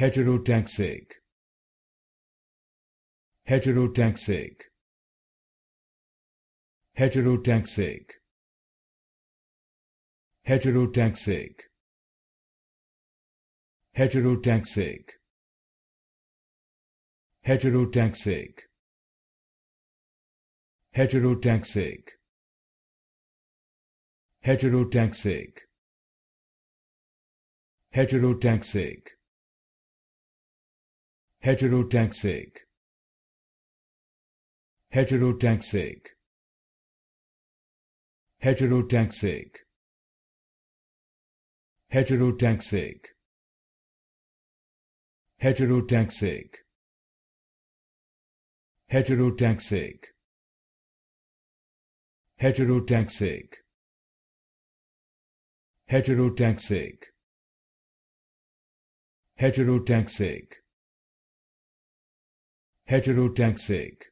heterotaxic heterotaxic heterotaxic heterotaxic heterotaxic heterotaxic heterotaxic heterotaxic heterotaxic heterotaxic heterotaxic heterotaxic heterotaxic heterotaxic heterotaxic heterotaxic heterotaxic heterotaxic heterotaxic